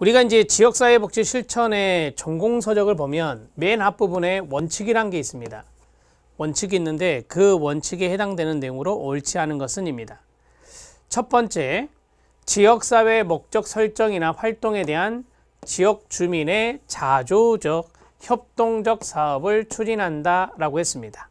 우리가 이제 지역사회 복지 실천의 전공 서적을 보면 맨 앞부분에 원칙이란 게 있습니다. 원칙이 있는데 그 원칙에 해당되는 내용으로 옳지 않은 것은입니다. 첫 번째, 지역사회 목적 설정이나 활동에 대한 지역 주민의 자조적, 협동적 사업을 추진한다 라고 했습니다.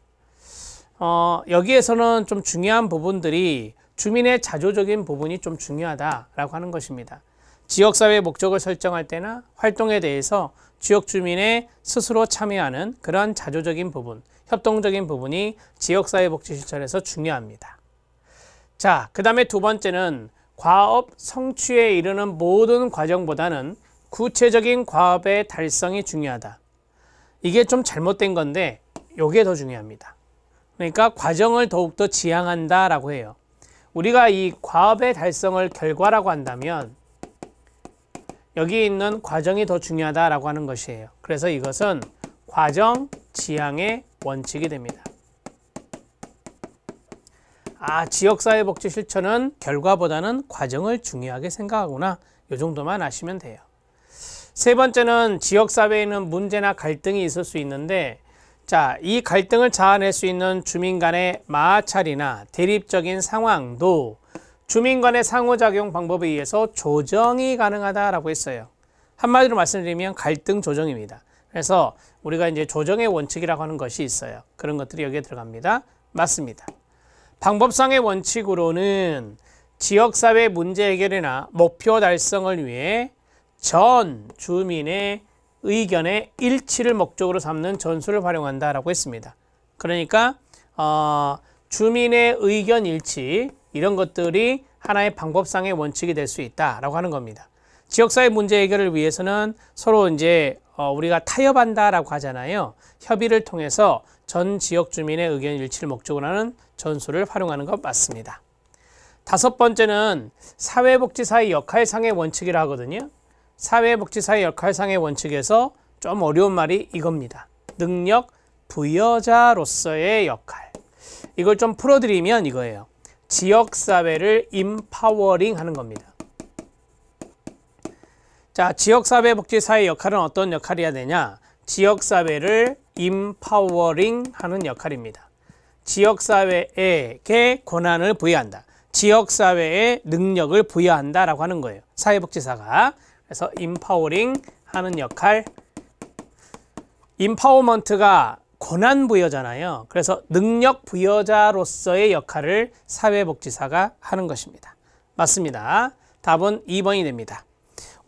어, 여기에서는 좀 중요한 부분들이 주민의 자조적인 부분이 좀 중요하다라고 하는 것입니다. 지역사회 목적을 설정할 때나 활동에 대해서 지역 주민의 스스로 참여하는 그런 자조적인 부분, 협동적인 부분이 지역사회 복지 시설에서 중요합니다. 자, 그 다음에 두 번째는 과업 성취에 이르는 모든 과정보다는 구체적인 과업의 달성이 중요하다. 이게 좀 잘못된 건데 이게 더 중요합니다. 그러니까 과정을 더욱더 지향한다라고 해요. 우리가 이 과업의 달성을 결과라고 한다면 여기 있는 과정이 더 중요하다라고 하는 것이에요. 그래서 이것은 과정 지향의 원칙이 됩니다. 아, 지역사회 복지 실천은 결과보다는 과정을 중요하게 생각하구나. 이 정도만 아시면 돼요. 세 번째는 지역사회에는 문제나 갈등이 있을 수 있는데 자, 이 갈등을 자아낼 수 있는 주민 간의 마찰이나 대립적인 상황도 주민 간의 상호작용 방법에 의해서 조정이 가능하다라고 했어요. 한마디로 말씀드리면 갈등 조정입니다. 그래서 우리가 이제 조정의 원칙이라고 하는 것이 있어요. 그런 것들이 여기에 들어갑니다. 맞습니다. 방법상의 원칙으로는 지역사회 문제 해결이나 목표 달성을 위해 전 주민의 의견의 일치를 목적으로 삼는 전술을 활용한다라고 했습니다. 그러니까 어, 주민의 의견 일치, 이런 것들이 하나의 방법상의 원칙이 될 수 있다라고 하는 겁니다. 지역사회 문제 해결을 위해서는 서로 이제 어, 우리가 타협한다라고 하잖아요. 협의를 통해서 전 지역 주민의 의견 일치를 목적으로 하는 전술을 활용하는 것 맞습니다. 다섯 번째는 사회복지사의 역할상의 원칙이라 하거든요. 사회복지사의 역할상의 원칙에서 좀 어려운 말이 이겁니다. 능력 부여자로서의 역할. 이걸 좀 풀어드리면 이거예요. 지역사회를 임파워링 하는 겁니다. 자, 지역사회복지사의 역할은 어떤 역할이어야 되냐? 지역사회를 임파워링 하는 역할입니다. 지역사회에게 권한을 부여한다. 지역사회에 능력을 부여한다라고 하는 거예요. 사회복지사가. 그래서 임파워링 하는 역할. 임파워먼트가 권한 부여잖아요. 그래서 능력 부여자로서의 역할을 사회복지사가 하는 것입니다. 맞습니다. 답은 2번이 됩니다.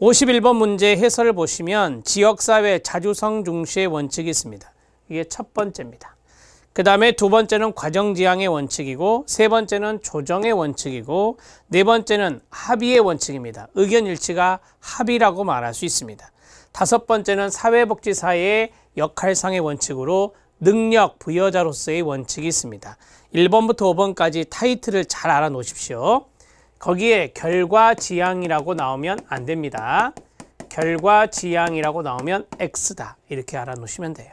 51번 문제 해설을 보시면 지역사회 자주성 중시의 원칙이 있습니다. 이게 첫 번째입니다. 그 다음에 두 번째는 과정지향의 원칙이고 세 번째는 조정의 원칙이고 네 번째는 합의의 원칙입니다. 의견 일치가 합의라고 말할 수 있습니다. 다섯 번째는 사회복지사의 역할상의 원칙으로 능력 부여자로서의 원칙이 있습니다. 1번부터 5번까지 타이틀을 잘 알아놓으십시오. 거기에 결과 지향이라고 나오면 안 됩니다. 결과 지향이라고 나오면 X다. 이렇게 알아놓으시면 돼요.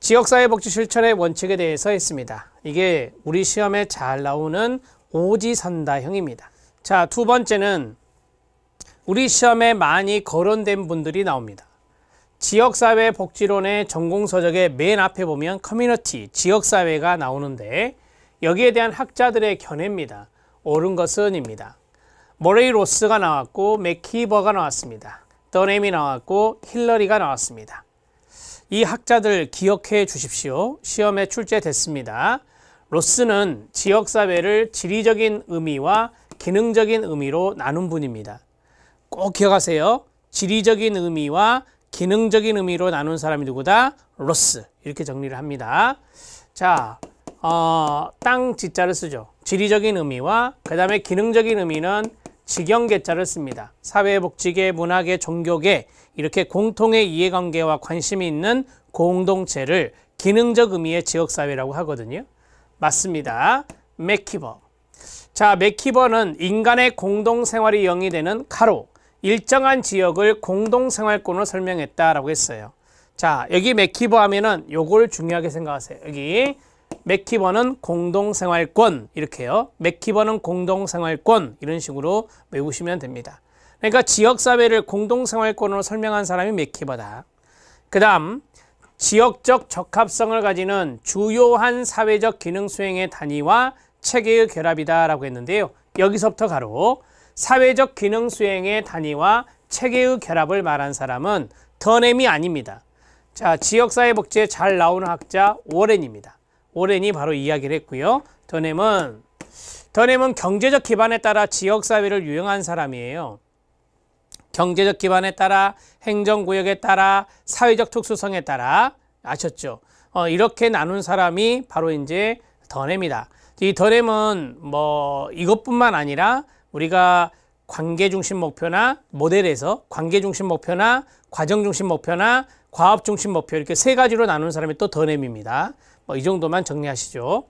지역사회복지 실천의 원칙에 대해서 했습니다. 이게 우리 시험에 잘 나오는 오지선다형입니다. 자, 두 번째는 우리 시험에 많이 거론된 분들이 나옵니다. 지역사회 복지론의 전공서적의 맨 앞에 보면 커뮤니티, 지역사회가 나오는데 여기에 대한 학자들의 견해입니다. 옳은 것은입니다. 모레이 로스가 나왔고 맥키버가 나왔습니다. 더넴이 나왔고 힐러리가 나왔습니다. 이 학자들 기억해 주십시오. 시험에 출제됐습니다. 로스는 지역사회를 지리적인 의미와 기능적인 의미로 나눈 분입니다. 꼭 기억하세요. 지리적인 의미와 기능적인 의미로 나눈 사람이 누구다? 로스 이렇게 정리를 합니다. 자, 어, 땅 지자를 쓰죠. 지리적인 의미와 그 다음에 기능적인 의미는 직영계자를 씁니다. 사회복지계, 문화계, 종교계 이렇게 공통의 이해관계와 관심이 있는 공동체를 기능적 의미의 지역사회라고 하거든요. 맞습니다. 맥키버. 자, 맥키버는 인간의 공동생활이 영이 되는 가로, 일정한 지역을 공동생활권으로 설명했다라고 했어요. 자, 여기 맥키버 하면은 요걸 중요하게 생각하세요. 여기 맥키버는 공동생활권 이렇게요. 맥키버는 공동생활권 이런 식으로 외우시면 됩니다. 그러니까 지역사회를 공동생활권으로 설명한 사람이 맥키버다. 그 다음 지역적 적합성을 가지는 주요한 사회적 기능 수행의 단위와 체계의 결합이다라고 했는데요. 여기서부터 가로 사회적 기능 수행의 단위와 체계의 결합을 말한 사람은 더넴이 아닙니다. 자, 지역사회 복지에 잘 나오는 학자 오렌입니다. 오렌이 바로 이야기를 했고요. 더넴은 더넴은 경제적 기반에 따라 지역사회를 유형한 사람이에요. 경제적 기반에 따라 행정구역에 따라 사회적 특수성에 따라 아셨죠? 어, 이렇게 나눈 사람이 바로 이제 더넴이다. 이 더넴은 뭐 이것뿐만 아니라 우리가 관계 중심 목표나 모델에서 관계 중심 목표나 과정 중심 목표나 과업 중심 목표 이렇게 세 가지로 나누는 사람이 또 더넴입니다. 뭐 이 정도만 정리하시죠.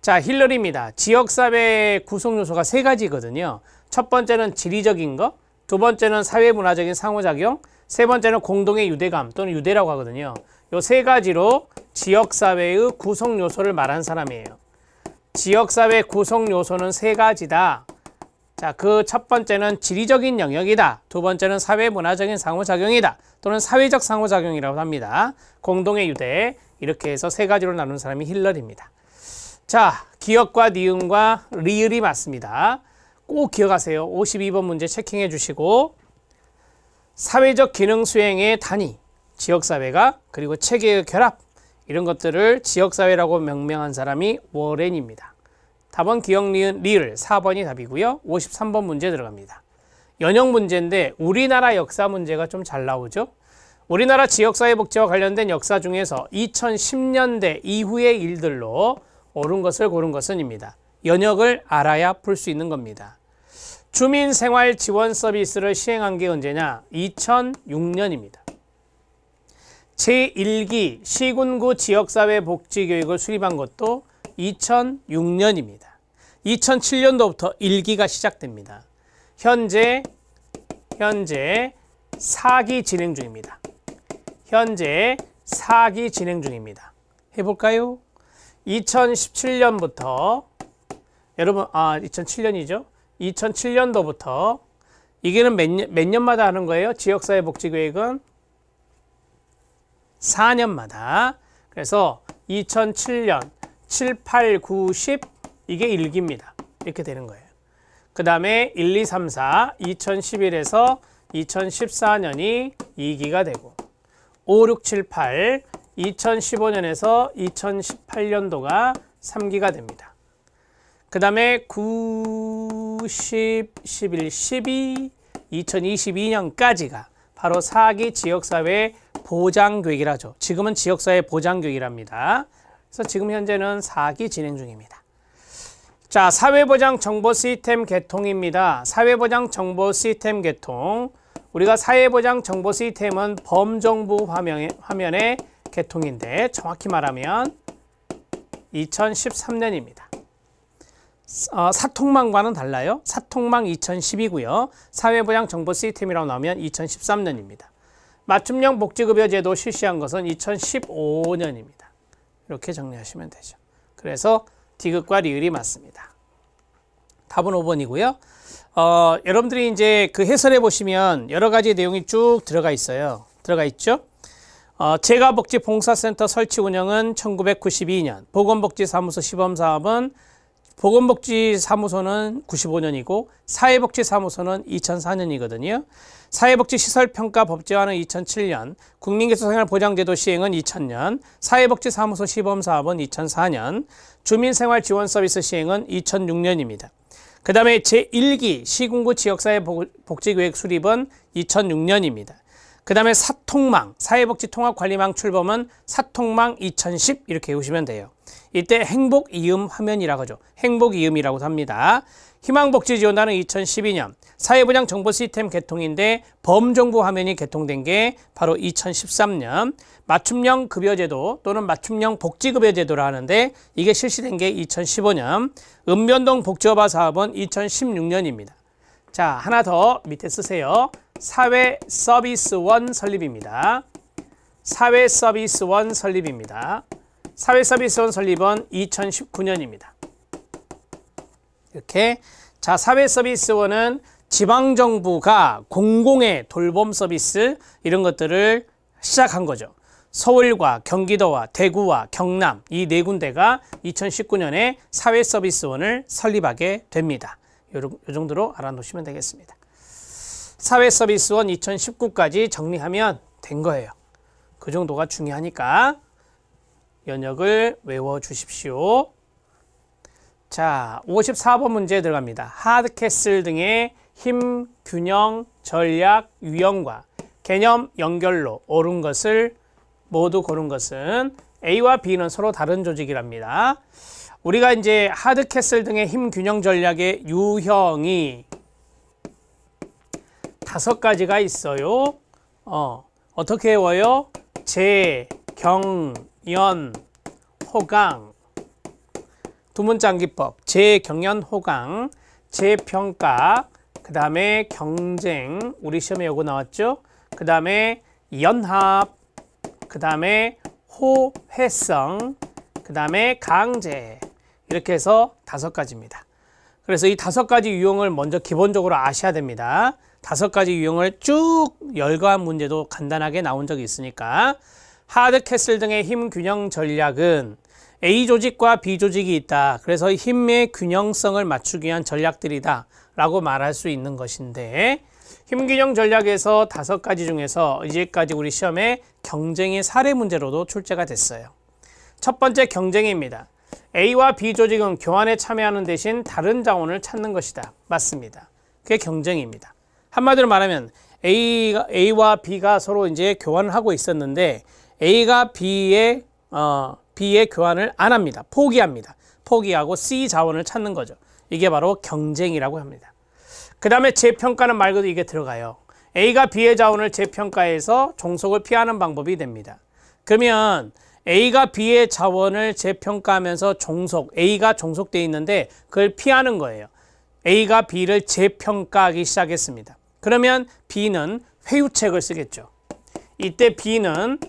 자, 힐러리입니다. 지역사회 구성 요소가 세 가지거든요. 첫 번째는 지리적인 것, 두 번째는 사회문화적인 상호작용, 세 번째는 공동의 유대감 또는 유대라고 하거든요. 요 세 가지로 지역사회의 구성 요소를 말한 사람이에요. 지역사회 구성 요소는 세 가지다. 자, 그 첫 번째는 지리적인 영역이다. 두 번째는 사회 문화적인 상호작용이다. 또는 사회적 상호작용이라고 합니다. 공동의 유대. 이렇게 해서 세 가지로 나눈 사람이 힐러입니다. 리 자, 기억과 니은과 리을이 맞습니다. 꼭 기억하세요. 52번 문제 체킹해 주시고 사회적 기능 수행의 단위, 지역사회가 그리고 체계의 결합 이런 것들을 지역사회라고 명명한 사람이 워렌입니다. 4번 기억, 리은 리을 4번이 답이고요. 53번 문제 들어갑니다. 연역 문제인데 우리나라 역사 문제가 좀 잘 나오죠. 우리나라 지역사회복지와 관련된 역사 중에서 2010년대 이후의 일들로 옳은 것을 고른 것은입니다. 연역을 알아야 풀 수 있는 겁니다. 주민생활지원서비스를 시행한 게 언제냐? 2006년입니다. 제1기 시군구 지역사회복지교육을 수립한 것도 2006년입니다. 2007년도부터 일기가 시작됩니다. 현재 현재 4기 진행 중입니다. 현재 4기 진행 중입니다. 해볼까요? 2017년부터 여러분 아 2007년이죠. 2007년도부터 이게는 몇, 년, 몇 년마다 하는 거예요? 지역사회복지계획은 4년마다 그래서 2007년 7, 8, 9, 10 이게 일기입니다 이렇게 되는 거예요. 그 다음에 1, 2, 3, 4 2011에서 2014년이 2기가 되고 5, 6, 7, 8 2015년에서 2018년도가 3기가 됩니다. 그 다음에 9, 10, 11, 12 2022년까지가 바로 4기 지역사회 보장교육이라죠. 지금은 지역사회 보장교육이랍니다. 그래서 지금 현재는 4기 진행 중입니다. 자, 사회보장 정보 시스템 개통입니다. 사회보장 정보 시스템 개통. 우리가 사회보장 정보 시스템은 범정부 화면에, 화면의 개통인데 정확히 말하면 2013년입니다. 어, 사통망과는 달라요. 사통망 2010이고요. 사회보장 정보 시스템이라고 나오면 2013년입니다. 맞춤형 복지급여 제도 실시한 것은 2015년입니다. 이렇게 정리하시면 되죠. 그래서 디귿과 리을이 맞습니다. 답은 5번이고요. 어, 여러분들이 이제 그 해설해 보시면 여러 가지 내용이 쭉 들어가 있어요. 들어가 있죠. 어, 제가복지봉사센터 설치 운영은 1992년, 보건복지사무소 시범사업은 보건복지사무소는 95년이고 사회복지사무소는 2004년이거든요. 사회복지 시설평가 법제화는 2007년, 국민기초생활보장제도 시행은 2000년, 사회복지사무소 시범사업은 2004년, 주민생활지원서비스 시행은 2006년입니다. 그 다음에 제1기 시군구 지역사회복지계획 수립은 2006년입니다. 그 다음에 사통망, 사회복지통합관리망 출범은 사통망 2010 이렇게 해우시면 돼요. 이때 행복이음 화면이라고 하죠. 행복이음이라고 합니다. 희망복지지원단은 2012년 사회분양 정보 시스템 개통인데 범정부 화면이 개통된 게 바로 2013년 맞춤형 급여제도 또는 맞춤형 복지급여제도라 하는데 이게 실시된 게 2015년 읍면동 복지업화 사업은 2016년입니다. 자 하나 더 밑에 쓰세요. 사회서비스원 설립입니다. 사회서비스원 설립입니다. 사회서비스원 설립은 2019년입니다. 이렇게 자 사회서비스원은 지방정부가 공공의 돌봄 서비스 이런 것들을 시작한 거죠. 서울과 경기도와 대구와 경남 이 네 군데가 2019년에 사회서비스원을 설립하게 됩니다. 요 정도로 알아놓으시면 되겠습니다. 사회서비스원 2019까지 정리하면 된 거예요. 그 정도가 중요하니까 연역을 외워주십시오. 자, 54번 문제 들어갑니다. 하드캐슬 등의 힘, 균형, 전략, 유형과 개념 연결로 옳은 것을 모두 고른 것은 A와 B는 서로 다른 조직이랍니다. 우리가 이제 하드캐슬 등의 힘 균형 전략의 유형이 다섯 가지가 있어요. 어, 어떻게 외워요? 재, 경, 연, 호강. 두문장기법, 재, 경, 연, 호강, 재평가, 그 다음에 경쟁, 우리 시험에 요거 나왔죠? 그 다음에 연합, 그 다음에 호회성, 그 다음에 강제 이렇게 해서 다섯 가지입니다. 그래서 이 다섯 가지 유형을 먼저 기본적으로 아셔야 됩니다. 다섯 가지 유형을 쭉 열거한 문제도 간단하게 나온 적이 있으니까 하드캐슬 등의 힘 균형 전략은 A 조직과 B 조직이 있다. 그래서 힘의 균형성을 맞추기 위한 전략들이다. 라고 말할 수 있는 것인데 힘 균형 전략에서 다섯 가지 중에서 이제까지 우리 시험에 경쟁의 사례 문제로도 출제가 됐어요. 첫 번째 경쟁입니다. A와 B 조직은 교환에 참여하는 대신 다른 자원을 찾는 것이다. 맞습니다. 그게 경쟁입니다. 한마디로 말하면 A가, A와 B가 서로 이제 교환을 하고 있었는데 A가 B의 어, B의 교환을 안 합니다. 포기합니다. 포기하고 C 자원을 찾는 거죠. 이게 바로 경쟁이라고 합니다. 그 다음에 재평가는 말 그대로 이게 들어가요. A가 B의 자원을 재평가해서 종속을 피하는 방법이 됩니다. 그러면 A가 B의 자원을 재평가하면서 종속, A가 종속돼 있는데 그걸 피하는 거예요. A가 B를 재평가하기 시작했습니다. 그러면 B는 회유책을 쓰겠죠. 이때 B는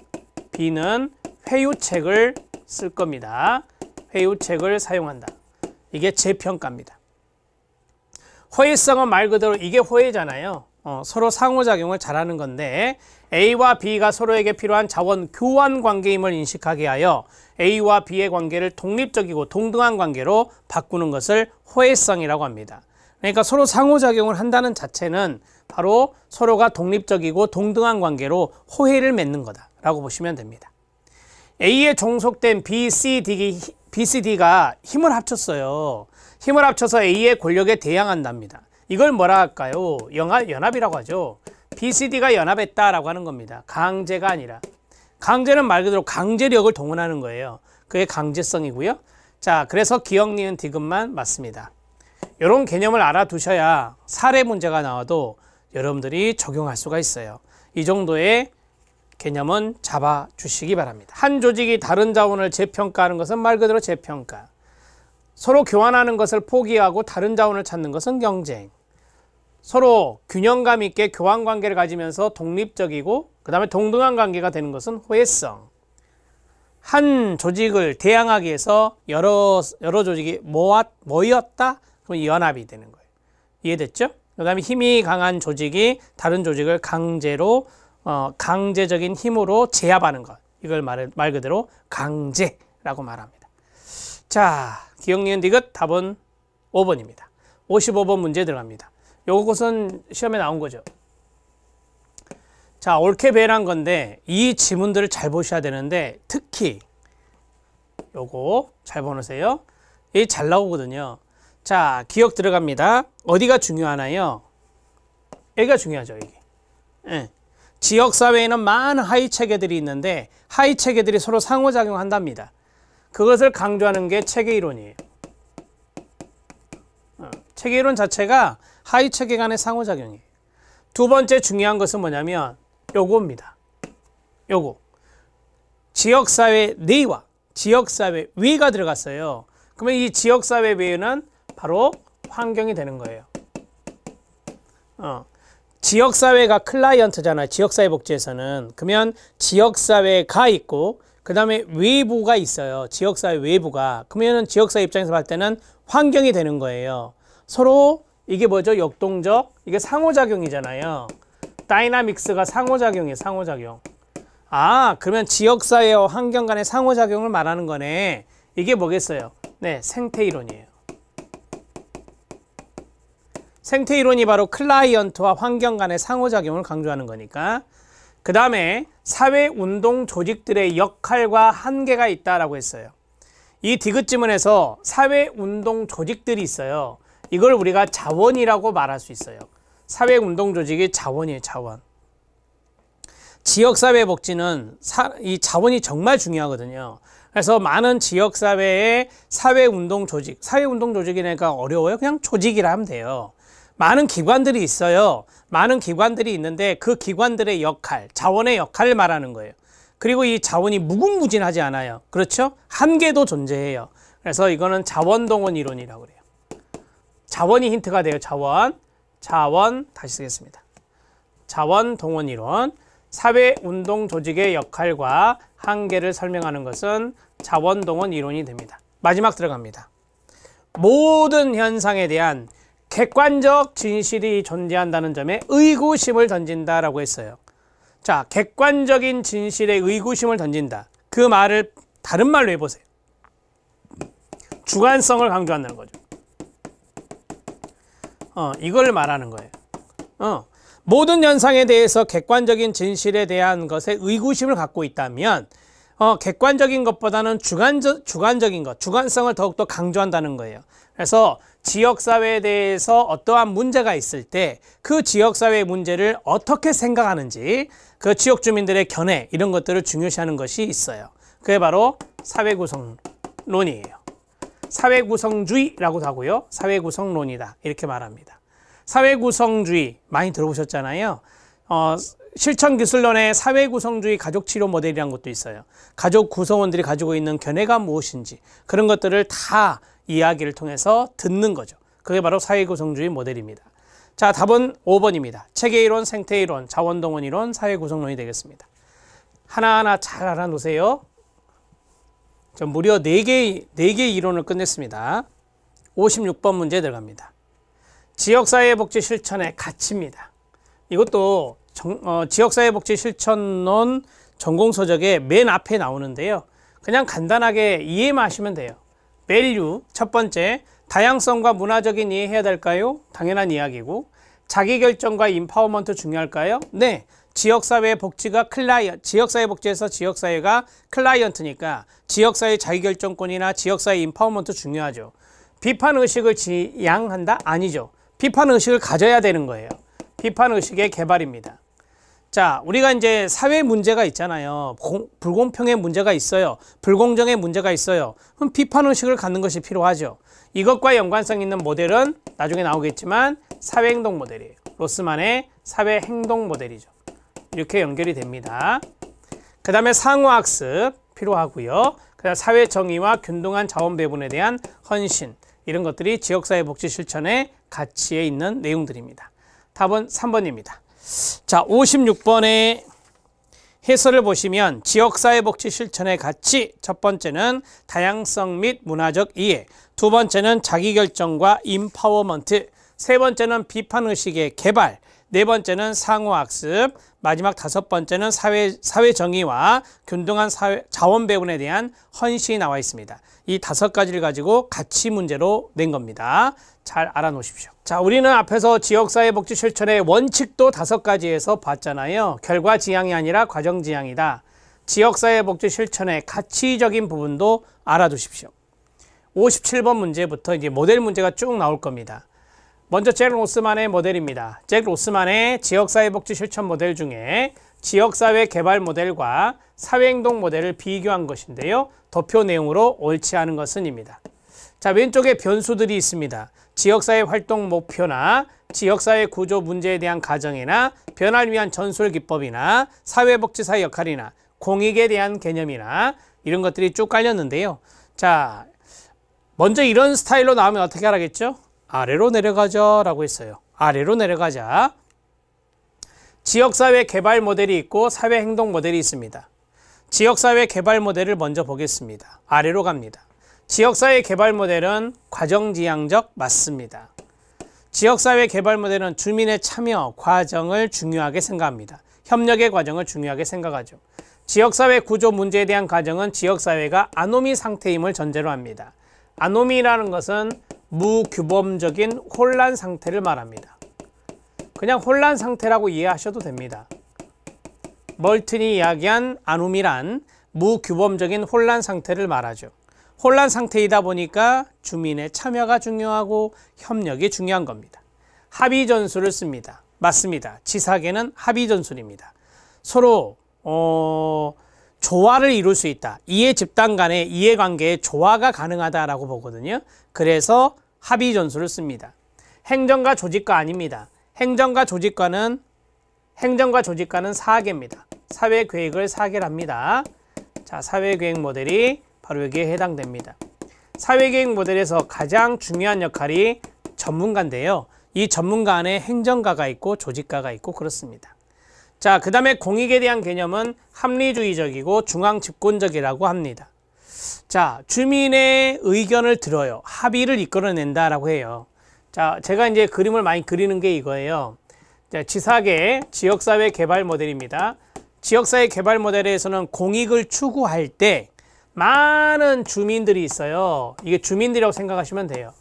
B는 회유책을 쓸 겁니다. 회유책을 사용한다. 이게 재평가입니다. 호의성은말 그대로 이게 호의잖아요 어, 서로 상호작용을 잘하는 건데 A와 B가 서로에게 필요한 자원 교환 관계임을 인식하게 하여 A와 B의 관계를 독립적이고 동등한 관계로 바꾸는 것을 호의성이라고 합니다. 그러니까 서로 상호작용을 한다는 자체는 바로 서로가 독립적이고 동등한 관계로 호혜를 맺는 거다라고 보시면 됩니다. A에 종속된 B, C, D, B, C, D가 힘을 합쳤어요. 힘을 합쳐서 A의 권력에 대항한답니다. 이걸 뭐라 할까요? 영합, 연합이라고 하죠. B, C, D가 연합했다라고 하는 겁니다. 강제가 아니라. 강제는 말 그대로 강제력을 동원하는 거예요. 그게 강제성이고요. 자, 그래서 기억, 니은, 디귿만 맞습니다. 이런 개념을 알아두셔야 사례 문제가 나와도 여러분들이 적용할 수가 있어요. 이 정도의 개념은 잡아 주시기 바랍니다. 한 조직이 다른 자원을 재평가하는 것은 말 그대로 재평가. 서로 교환하는 것을 포기하고 다른 자원을 찾는 것은 경쟁. 서로 균형감 있게 교환 관계를 가지면서 독립적이고 그 다음에 동등한 관계가 되는 것은 호혜성. 한 조직을 대항하기 위해서 여러 여러 조직이 모았 모였다 그럼 연합이 되는 거예요. 이해됐죠? 그다음에 힘이 강한 조직이 다른 조직을 강제로 어, 강제적인 힘으로 제압하는 것. 이걸 말, 말 그대로 강제라고 말합니다. 자, 기억 니은 디귿 답은 5번입니다. 55번 문제 들어갑니다. 요것은 시험에 나온 거죠. 자, 옳게 배란 건데 이 지문들을 잘 보셔야 되는데 특히 요거 잘 보세요. 내이잘 나오거든요. 자, 기억 들어갑니다. 어디가 중요하나요? 여기가 중요하죠, 여기. 예. 지역 사회에는 많은 하위 체계들이 있는데 하위 체계들이 서로 상호작용한답니다. 그것을 강조하는 게 체계 이론이에요. 어, 체계 이론 자체가 하위 체계 간의 상호작용이에요. 두 번째 중요한 것은 뭐냐면 요거니다 요거. 지역사회 내와 지역사회 외가 들어갔어요. 그러면 이 지역사회 외에는 바로 환경이 되는 거예요. 어. 지역사회가 클라이언트잖아. 지역사회복지에서는. 그러면 지역사회가 있고 그 다음에 외부가 있어요. 지역사회 외부가. 그러면 지역사회 입장에서 봤을 때는 환경이 되는 거예요. 서로 이게 뭐죠? 역동적? 이게 상호작용이잖아요. 다이나믹스가 상호작용이에요. 상호작용. 아 그러면 지역사회와 환경 간의 상호작용을 말하는 거네. 이게 뭐겠어요? 네 생태이론이에요. 생태 이론이 바로 클라이언트와 환경 간의 상호작용을 강조하는 거니까 그 다음에 사회운동 조직들의 역할과 한계가 있다라고 했어요. 이 디귿지문에서 사회운동 조직들이 있어요. 이걸 우리가 자원이라고 말할 수 있어요. 사회운동 조직이 자원이에요. 자원. 지역사회 복지는 사, 이 자원이 정말 중요하거든요. 그래서 많은 지역사회의 사회운동 조직, 사회운동 조직이니까 어려워요. 그냥 조직이라 하면 돼요. 많은 기관들이 있어요. 많은 기관들이 있는데 그 기관들의 역할, 자원의 역할을 말하는 거예요. 그리고 이 자원이 무궁무진하지 않아요. 그렇죠? 한계도 존재해요. 그래서 이거는 자원동원 이론이라고 그래요. 자원이 힌트가 돼요. 자원. 자원 다시 쓰겠습니다. 자원동원 이론. 사회운동 조직의 역할과 한계를 설명하는 것은 자원동원 이론이 됩니다. 마지막 들어갑니다. 모든 현상에 대한 객관적 진실이 존재한다는 점에 의구심을 던진다라고 했어요. 자, 객관적인 진실에 의구심을 던진다. 그 말을 다른 말로 해보세요. 주관성을 강조한다는 거죠. 어, 이걸 말하는 거예요. 어, 모든 현상에 대해서 객관적인 진실에 대한 것에 의구심을 갖고 있다면 어, 객관적인 것보다는 주관적, 주관적인 것, 주관성을 더욱더 강조한다는 거예요. 그래서 지역사회에 대해서 어떠한 문제가 있을 때 그 지역사회의 문제를 어떻게 생각하는지 그 지역 주민들의 견해 이런 것들을 중요시하는 것이 있어요. 그게 바로 사회구성론이에요. 사회구성주의라고도 하고요. 사회구성론이다 이렇게 말합니다. 사회구성주의 많이 들어보셨잖아요. 어, 실천기술론의 사회구성주의 가족치료 모델이라는 것도 있어요. 가족 구성원들이 가지고 있는 견해가 무엇인지 그런 것들을 다 이야기를 통해서 듣는 거죠. 그게 바로 사회구성주의 모델입니다. 자, 답은 5번입니다. 체계이론, 생태이론, 자원동원이론, 사회구성론이 되겠습니다. 하나하나 잘 알아놓으세요. 저 무려 4개의, 4개의 이론을 끝냈습니다. 56번 문제 들어갑니다. 지역사회복지 실천의 가치입니다. 이것도 어, 지역사회복지 실천론 전공서적의 맨 앞에 나오는데요. 그냥 간단하게 이해만 하시면 돼요. 밸류 첫 번째 다양성과 문화적인 이해 해야 될까요? 당연한 이야기고 자기결정과 인파워먼트 중요할까요? 네. 지역사회 복지가 클라이언, 트 지역사회 복지에서 지역사회가 클라이언트니까 지역사회 자기결정권이나 지역사회 인파워먼트 중요하죠. 비판의식을 지양한다? 아니죠. 비판의식을 가져야 되는 거예요. 비판의식의 개발입니다. 자, 우리가 이제 사회 문제가 있잖아요. 공, 불공평의 문제가 있어요. 불공정의 문제가 있어요. 그럼 비판 의식을 갖는 것이 필요하죠. 이것과 연관성 있는 모델은 나중에 나오겠지만 사회 행동 모델이에요. 로스만의 사회 행동 모델이죠. 이렇게 연결이 됩니다. 그 다음에 상호학습 필요하고요. 그 다음 사회 정의와 균등한 자원 배분에 대한 헌신 이런 것들이 지역사회 복지 실천의 가치에 있는 내용들입니다. 답은 3번입니다. 자, 5 6번의 해설을 보시면 지역사회복지 실천의 가치 첫 번째는 다양성 및 문화적 이해 두 번째는 자기결정과 임파워먼트세 번째는 비판의식의 개발 네 번째는 상호학습 마지막 다섯 번째는 사회, 사회 정의와 균등한 사회, 자원 배분에 대한 헌신이 나와 있습니다. 이 다섯 가지를 가지고 가치 문제로 낸 겁니다. 잘 알아놓으십시오. 자, 우리는 앞에서 지역사회복지 실천의 원칙도 다섯 가지에서 봤잖아요. 결과 지향이 아니라 과정 지향이다. 지역사회복지 실천의 가치적인 부분도 알아두십시오. 57번 문제부터 이제 모델 문제가 쭉 나올 겁니다. 먼저 잭 로스만의 모델입니다. 잭 로스만의 지역사회복지 실천 모델 중에 지역사회 개발 모델과 사회행동 모델을 비교한 것인데요. 도표 내용으로 옳지 않은 것은입니다. 자, 왼쪽에 변수들이 있습니다. 지역사회 활동 목표나 지역사회 구조 문제에 대한 가정이나 변화를 위한 전술 기법이나 사회복지사의 역할이나 공익에 대한 개념이나 이런 것들이 쭉 깔렸는데요. 자, 먼저 이런 스타일로 나오면 어떻게 하라겠죠? 아래로 내려가자라고 했어요. 아래로 내려가자. 지역사회 개발 모델이 있고 사회행동 모델이 있습니다. 지역사회 개발 모델을 먼저 보겠습니다. 아래로 갑니다. 지역사회 개발 모델은 과정지향적 맞습니다. 지역사회 개발 모델은 주민의 참여 과정을 중요하게 생각합니다. 협력의 과정을 중요하게 생각하죠. 지역사회 구조 문제에 대한 과정은 지역사회가 아노미 상태임을 전제로 합니다. 아노미라는 것은 무규범적인 혼란 상태를 말합니다. 그냥 혼란 상태라고 이해하셔도 됩니다. 멀튼이 이야기한 아노미란 무규범적인 혼란 상태를 말하죠. 혼란 상태이다 보니까 주민의 참여가 중요하고 협력이 중요한 겁니다. 합의 전술을 씁니다. 맞습니다. 지사계는 합의 전술입니다. 서로 어, 조화를 이룰 수 있다. 이해 집단 간의 이해관계의 조화가 가능하다라고 보거든요. 그래서 합의 전술을 씁니다. 행정과 조직과 아닙니다. 행정과 조직과는 행정과 조직과는 사계입니다. 사회 계획을 사계랍니다. 자, 사회 계획 모델이 바로 여기에 해당됩니다. 사회계획 모델에서 가장 중요한 역할이 전문가인데요. 이 전문가 안에 행정가가 있고 조직가가 있고 그렇습니다. 자, 그 다음에 공익에 대한 개념은 합리주의적이고 중앙집권적이라고 합니다. 자, 주민의 의견을 들어요. 합의를 이끌어낸다라고 해요. 자, 제가 이제 그림을 많이 그리는 게 이거예요. 자, 지사계 지역사회 개발 모델입니다. 지역사회 개발 모델에서는 공익을 추구할 때 많은 주민들이 있어요. 이게 주민들이라고 생각하시면 돼요.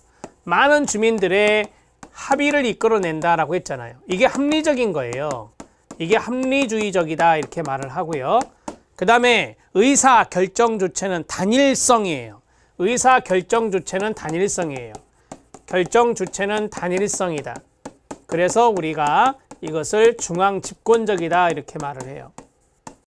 많은 주민들의 합의를 이끌어낸다라고 했잖아요. 이게 합리적인 거예요. 이게 합리주의적이다 이렇게 말을 하고요. 그 다음에 의사 결정 주체는 단일성이에요. 의사 결정 주체는 단일성이에요. 결정 주체는 단일성이다. 그래서 우리가 이것을 중앙 집권적이다 이렇게 말을 해요.